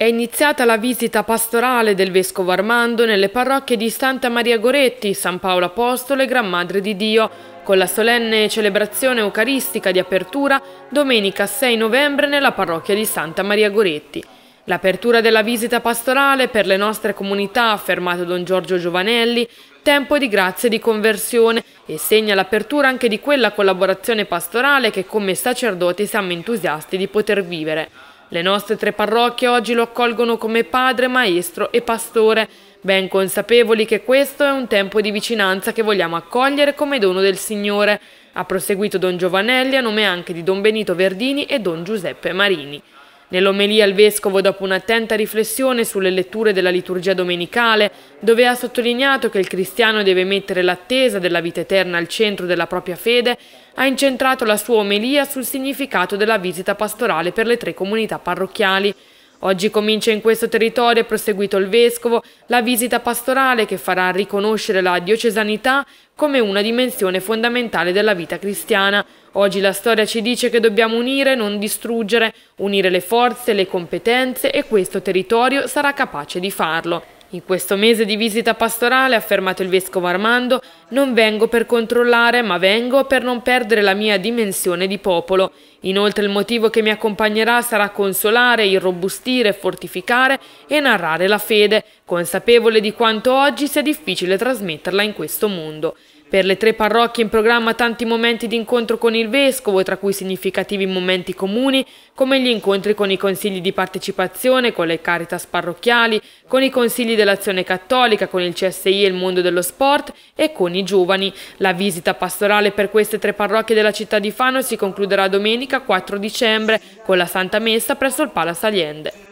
È iniziata la visita pastorale del Vescovo Armando nelle parrocchie di Santa Maria Goretti, San Paolo Apostolo e Gran Madre di Dio, con la solenne celebrazione eucaristica di apertura domenica 6 novembre nella parrocchia di Santa Maria Goretti. L'apertura della visita pastorale per le nostre comunità, affermato Don Giorgio Giovanelli, tempo di grazia e di conversione e segna l'apertura anche di quella collaborazione pastorale che come sacerdoti siamo entusiasti di poter vivere. Le nostre tre parrocchie oggi lo accolgono come padre, maestro e pastore, ben consapevoli che questo è un tempo di vicinanza che vogliamo accogliere come dono del Signore, ha proseguito Don Giovanelli a nome anche di Don Benito Verdini e Don Giuseppe Marini. Nell'omelia il Vescovo, dopo un'attenta riflessione sulle letture della liturgia domenicale, dove ha sottolineato che il cristiano deve mettere l'attesa della vita eterna al centro della propria fede, ha incentrato la sua omelia sul significato della visita pastorale per le tre comunità parrocchiali, Oggi comincia in questo territorio, proseguito il Vescovo, la visita pastorale che farà riconoscere la diocesanità come una dimensione fondamentale della vita cristiana. Oggi la storia ci dice che dobbiamo unire, non distruggere, unire le forze, le competenze e questo territorio sarà capace di farlo. In questo mese di visita pastorale, ha affermato il vescovo Armando, non vengo per controllare, ma vengo per non perdere la mia dimensione di popolo. Inoltre il motivo che mi accompagnerà sarà consolare, irrobustire, fortificare e narrare la fede, consapevole di quanto oggi sia difficile trasmetterla in questo mondo. Per le tre parrocchie in programma tanti momenti di incontro con il Vescovo, tra cui significativi momenti comuni, come gli incontri con i consigli di partecipazione, con le caritas parrocchiali, con i consigli dell'azione cattolica, con il CSI e il mondo dello sport e con i giovani. La visita pastorale per queste tre parrocchie della città di Fano si concluderà domenica 4 dicembre con la Santa Messa presso il Pala Saliende.